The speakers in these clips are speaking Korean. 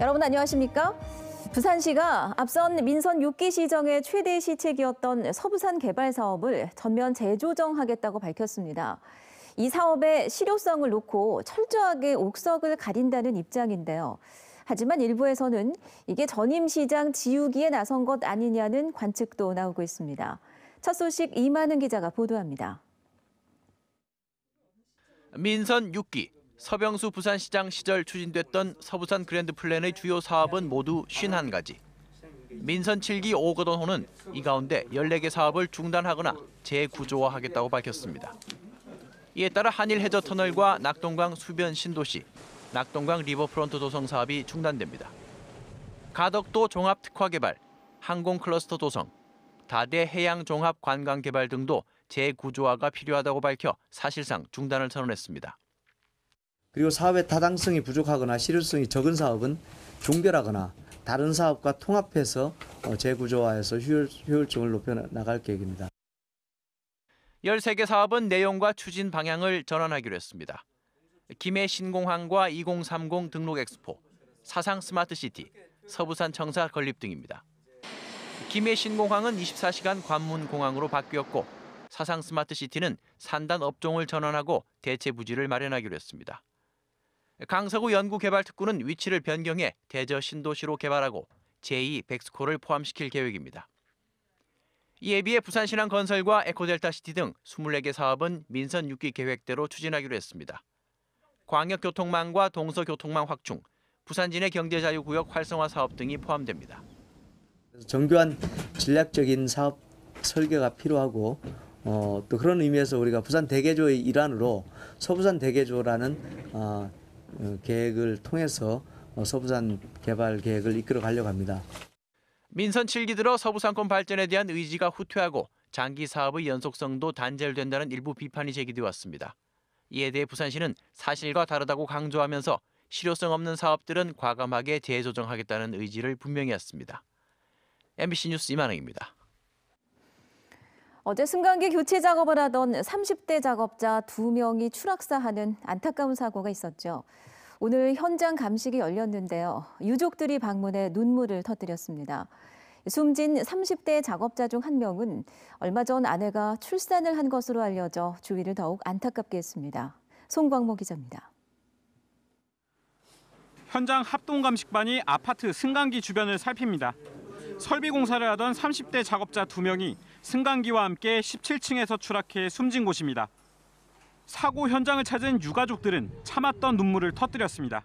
여러분 안녕하십니까? 부산시가 앞선 민선 6기 시정의 최대 시책이었던 서부산 개발 사업을 전면 재조정하겠다고 밝혔습니다. 이 사업의 실효성을 놓고 철저하게 옥석을 가린다는 입장인데요. 하지만 일부에서는 이게 전임 시장 지우기에 나선 것 아니냐는 관측도 나오고 있습니다. 첫 소식 이만은 기자가 보도합니다. 민선 6기 서병수 부산시장 시절 추진됐던 서부산 그랜드 플랜의 주요 사업은 모두 51가지. 민선 7기 오거돈호는 이 가운데 14개 사업을 중단하거나 재구조화하겠다고 밝혔습니다. 이에 따라 한일 해저 터널과 낙동강 수변 신도시, 낙동강 리버프론트 도성 사업이 중단됩니다. 가덕도 종합 특화 개발, 항공 클러스터 도성, 다대 해양 종합 관광 개발 등도 재구조화가 필요하다고 밝혀 사실상 중단을 선언했습니다. 그리고 사업의 타당성이 부족하거나 실효성이 적은 사업은 종결하거나 다른 사업과 통합해서 어, 재구조화해서 효율, 효율성을 높여 나갈 계획입니다. 13개 사업은 내용과 추진 방향을 전환하기로 했습니다. 김해 신공항과 2030 등록 엑스포, 사상 스마트시티, 서부산 청사 건립 등입니다. 김해 신공항은 24시간 관문 공항으로 바뀌었고 사상 스마트시티는 산단 업종을 전환하고 대체 부지를 마련하기로 했습니다. 강서구 연구개발특구는 위치를 변경해 대저 신도시로 개발하고 제2 백스코를 포함시킬 계획입니다. 이에 비해 부산신항건설과 에코델타시티 등 24개 사업은 민선 6기 계획대로 추진하기로 했습니다. 광역교통망과 동서교통망 확충, 부산진의 경제자유구역 활성화 사업 등이 포함됩니다. 정교한 전략적인 사업 설계가 필요하고 어, 또 그런 의미에서 우리가 부산 대개조의 일환으로 서부산 대개조라는 어, 어, 계획을 통해서 어, 서부산 개발 계획을 이끌어 가려고 합니다. 민선 7기 들어 서부산권 발전에 대한 의지가 후퇴하고 장기 사업의 연속성도 단절된다는 일부 비판이 제기되어 왔습니다. 이에 대해 부산시는 사실과 다르다고 강조하면서 실효성 없는 사업들은 과감하게 재조정하겠다는 의지를 분명히 했습니다. MBC 뉴스 이만행입니다. 어제 승강기 교체 작업을 하던 30대 작업자 2명이 추락사하는 안타까운 사고가 있었죠. 오늘 현장 감식이 열렸는데요. 유족들이 방문해 눈물을 터뜨렸습니다. 숨진 30대 작업자 중 한 명은 얼마 전 아내가 출산을 한 것으로 알려져 주위를 더욱 안타깝게 했습니다. 송광모 기자입니다. 현장 합동 감식반이 아파트 승강기 주변을 살핍니다. 설비 공사를 하던 30대 작업자 2명이 승강기와 함께 17층에서 추락해 숨진 곳입니다. 사고 현장을 찾은 유가족들은 참았던 눈물을 터뜨렸습니다.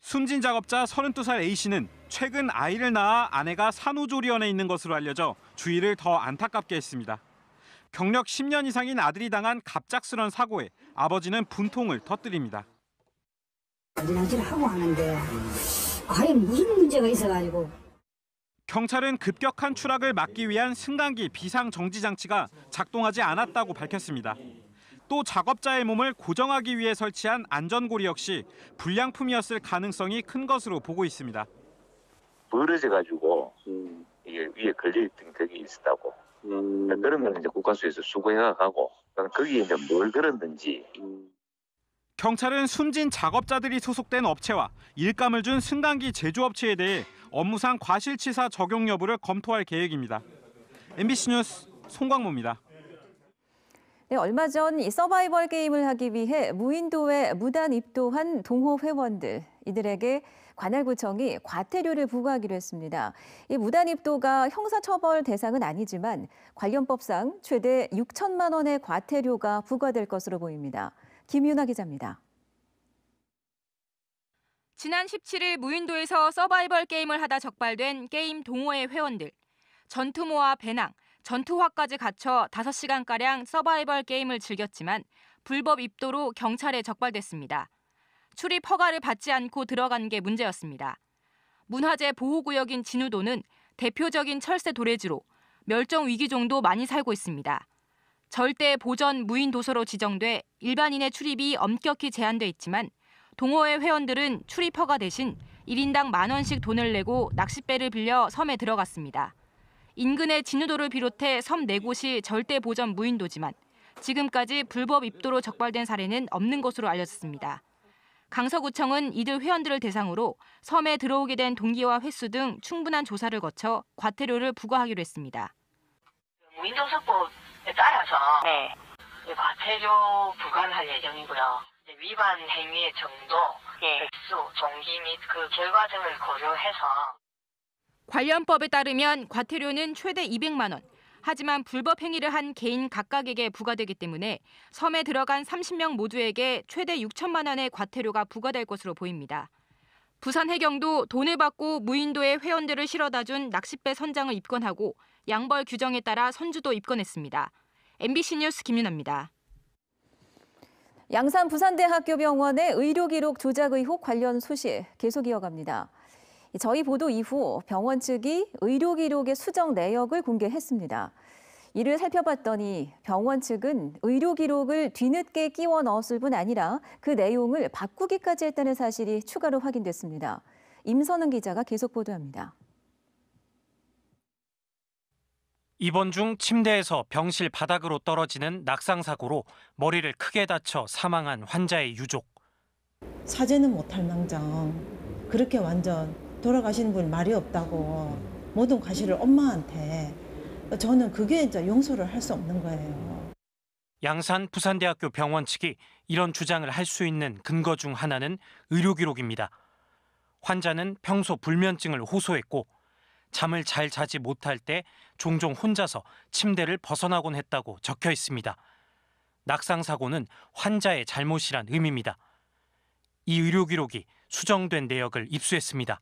숨진 작업자 32살 A씨는 최근 아이를 낳아 아내가 산후조리원에 있는 것으로 알려져 주위를 더 안타깝게 했습니다. 경력 10년 이상인 아들이 당한 갑작스런 사고에 아버지는 분통을 터뜨립니다. 하고 하는데 아예 무슨 문제가 있어가지고 경찰은 급격한 추락을 막기 위한 승강기 비상정지 장치가 작동하지 않았다고 밝혔습니다. 또 작업자의 몸을 고정하기 위해 설치한 안전고리 역시 불량품이었을 가능성이 큰 것으로 보고 있습니다. 부러져 가지고 음. 이게 위에 걸려있던 그게 있었다고. 음. 그러면 이제 국과수에서 수거해 가고 거기에 이제 뭘 들었는지 음. 경찰은 숨진 작업자들이 소속된 업체와 일감을 준 승강기 제조업체에 대해 업무상 과실치사 적용 여부를 검토할 계획입니다. MBC 뉴스 송광모입니다. 네, 얼마 전 서바이벌 게임을 하기 위해 무인도에 무단 입도한 동호 회원들 이들에게 관할구청이 과태료를 부과하기로 했습니다. 이 무단 입도가 형사처벌 대상은 아니지만 관련법상 최대 6천만 원의 과태료가 부과될 것으로 보입니다. 김윤아 기자입니다. 지난 17일 무인도에서 서바이벌 게임을 하다 적발된 게임 동호회 회원들. 전투모와 배낭, 전투화까지 갖춰 5시간가량 서바이벌 게임을 즐겼지만 불법 입도로 경찰에 적발됐습니다. 출입 허가를 받지 않고 들어간 게 문제였습니다. 문화재 보호구역인 진우도는 대표적인 철새 도래지로 멸종 위기종도 많이 살고 있습니다. 절대 보전 무인 도서로 지정돼 일반인의 출입이 엄격히 제한돼 있지만 동호회 회원들은 출입허가 대신 1인당 만 원씩 돈을 내고 낚싯배를 빌려 섬에 들어갔습니다. 인근의 진우도를 비롯해 섬 4곳이 절대 보전 무인도지만 지금까지 불법 입도로 적발된 사례는 없는 것으로 알려졌습니다. 강서구청은 이들 회원들을 대상으로 섬에 들어오게 된 동기와 횟수 등 충분한 조사를 거쳐 과태료를 부과하기로 했습니다. 무인도서법 따라서 네. 과태료 부과할 예정이고요. 위반 행위의 정도, 예. 횟수, 종기 및 그 결과 등을 고려해서 관련법에 따르면 과태료는 최대 200만 원. 하지만 불법 행위를 한 개인 각각에게 부과되기 때문에 섬에 들어간 30명 모두에게 최대 6천만 원의 과태료가 부과될 것으로 보입니다. 부산 해경도 돈을 받고 무인도에 회원들을 실어다 준 낚싯배 선장을 입건하고 양벌 규정에 따라 선주도 입건했습니다. MBC 뉴스 김윤아입니다. 양산 부산대학교병원의 의료기록 조작 의혹 관련 소식 계속 이어갑니다. 저희 보도 이후 병원 측이 의료기록의 수정 내역을 공개했습니다. 이를 살펴봤더니 병원 측은 의료 기록을 뒤늦게 끼워 넣었을 뿐 아니라 그 내용을 바꾸기까지 했다는 사실이 추가로 확인됐습니다. 임선은 기자가 계속 보도합니다. 입원 중 침대에서 병실 바닥으로 떨어지는 낙상 사고로 머리를 크게 다쳐 사망한 환자의 유족. 사죄는 못할 망정 그렇게 완전 돌아가신 분 말이 없다고 모든 과실을 엄마한테 저는 그게 이제 용서를 할 수 없는 거예요. 양산 부산대학교 병원 측이 이런 주장을 할 수 있는 근거 중 하나는 의료 기록입니다. 환자는 평소 불면증을 호소했고 잠을 잘 자지 못할 때 종종 혼자서 침대를 벗어나곤 했다고 적혀 있습니다. 낙상 사고는 환자의 잘못이란 의미입니다. 이 의료 기록이 수정된 내역을 입수했습니다.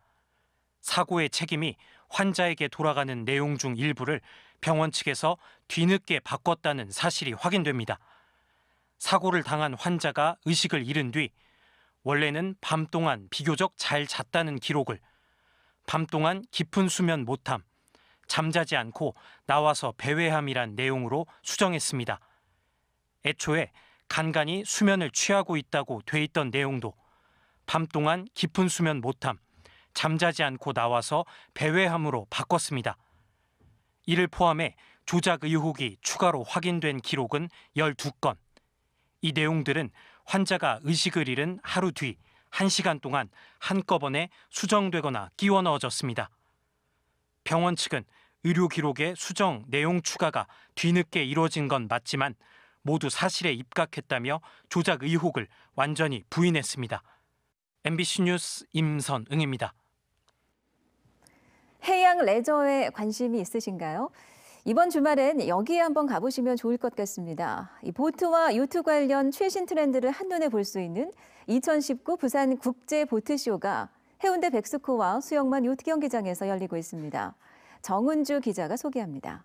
사고의 책임이 환자에게 돌아가는 내용 중 일부를 병원 측에서 뒤늦게 바꿨다는 사실이 확인됩니다. 사고를 당한 환자가 의식을 잃은 뒤 원래는 밤 동안 비교적 잘 잤다는 기록을 밤 동안 깊은 수면 못함, 잠자지 않고 나와서 배회함이란 내용으로 수정했습니다. 애초에 간간히 수면을 취하고 있다고 돼 있던 내용도 밤 동안 깊은 수면 못함, 잠자지 않고 나와서 배회함으로 바꿨습니다. 이를 포함해 조작 의혹이 추가로 확인된 기록은 12건. 이 내용들은 환자가 의식을 잃은 하루 뒤 1시간 동안 한꺼번에 수정되거나 끼워 넣어졌습니다. 병원 측은 의료 기록의 수정 내용 추가가 뒤늦게 이루어진 건 맞지만 모두 사실에 입각했다며 조작 의혹을 완전히 부인했습니다. MBC 뉴스 임선응입니다. 해양 레저에 관심이 있으신가요? 이번 주말엔 여기에 한번 가보시면 좋을 것 같습니다. 보트와 요트 관련 최신 트렌드를 한눈에 볼 수 있는 2019 부산 국제 보트쇼가 해운대 백스코와 수영만 요트 경기장에서 열리고 있습니다. 정은주 기자가 소개합니다.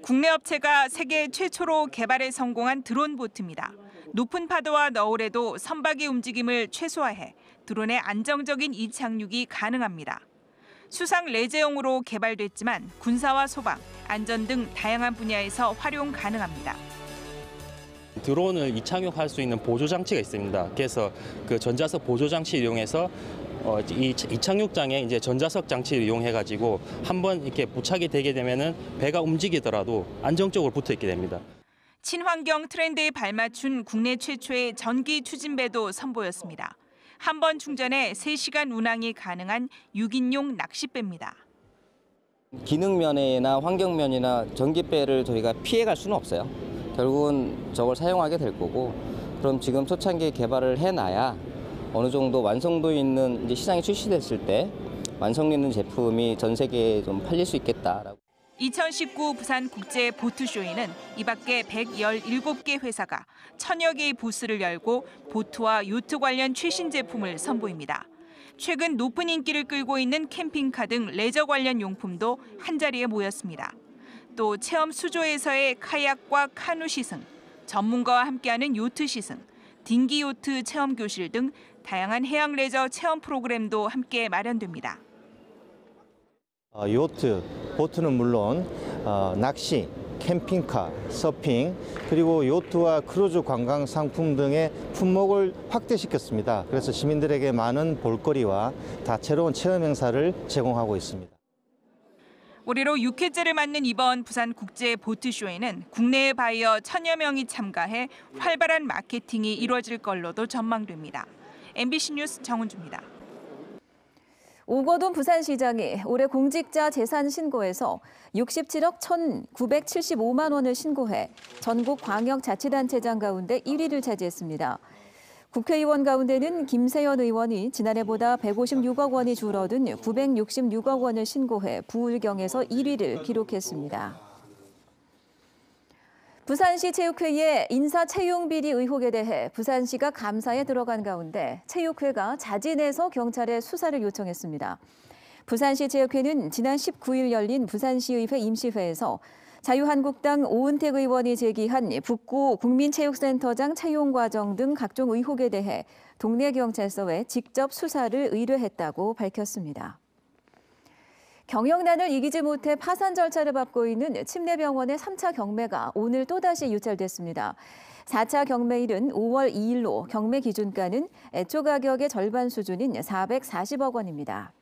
국내 업체가 세계 최초로 개발에 성공한 드론 보트입니다. 높은 파도와 너울에도 선박의 움직임을 최소화해 드론의 안정적인 이착륙이 가능합니다. 수상 레제용으로 개발됐지만 군사와 소방, 안전 등 다양한 분야에서 활용 가능합니다. 드론을 이착륙할 수 있는 보조 장치가 있습니다. 그래서 그 전자석 보조 장치 이용해서 어, 이 이착륙장에 이제 전자석 장치를 이용해 가지고 한번 이렇게 부착이 되게 되면은 배가 움직이더라도 안정적으로 붙어 있게 됩니다. 친환경 트렌드에 발맞춘 국내 최초의 전기 추진배도 선보였습니다. 한번 충전에 3시간 운항이 가능한 6인용 낚싯배입니다. 기능면이나 환경면이나 전기배를 저희가 피해갈 수는 없어요. 결국은 저걸 사용하게 될 거고 그럼 지금 초창기 개발을 해놔야 어느 정도 완성도 있는 이제 시장에 출시됐을 때 완성된 제품이 전 세계에 좀 팔릴 수 있겠다라고. 2019 부산 국제 보트쇼에는 이 밖에 117개 회사가 천여 개의 부스를 열고 보트와 요트 관련 최신 제품을 선보입니다. 최근 높은 인기를 끌고 있는 캠핑카 등 레저 관련 용품도 한자리에 모였습니다. 또 체험 수조에서의 카약과 카누 시승, 전문가와 함께하는 요트 시승, 딩기 요트 체험 교실 등 다양한 해양 레저 체험 프로그램도 함께 마련됩니다. 어, 요트, 보트는 물론 어, 낚시, 캠핑카, 서핑, 그리고 요트와 크루즈 관광 상품 등의 품목을 확대시켰습니다. 그래서 시민들에게 많은 볼거리와 다채로운 체험 행사를 제공하고 있습니다. 올해로 6회째를 맞는 이번 부산 국제 보트쇼에는 국내 바이어 천여 명이 참가해 활발한 마케팅이 이루어질 걸로도 전망됩니다. MBC 뉴스 정은주입니다. 오거돈 부산시장이 올해 공직자 재산 신고에서 67억 1,975만 원을 신고해 전국 광역자치단체장 가운데 1위를 차지했습니다. 국회의원 가운데는 김세연 의원이 지난해보다 156억 원이 줄어든 966억 원을 신고해 부울경에서 1위를 기록했습니다. 부산시 체육회의 인사 채용 비리 의혹에 대해 부산시가 감사에 들어간 가운데 체육회가 자진해서 경찰에 수사를 요청했습니다. 부산시 체육회는 지난 19일 열린 부산시의회 임시회에서 자유한국당 오은택 의원이 제기한 북구 국민체육센터장 채용 과정 등 각종 의혹에 대해 동네 경찰서에 직접 수사를 의뢰했다고 밝혔습니다. 경영난을 이기지 못해 파산 절차를 밟고 있는 침례병원의 3차 경매가 오늘 또다시 유찰됐습니다. 4차 경매일은 5월 2일로 경매 기준가는 애초 가격의 절반 수준인 440억 원입니다.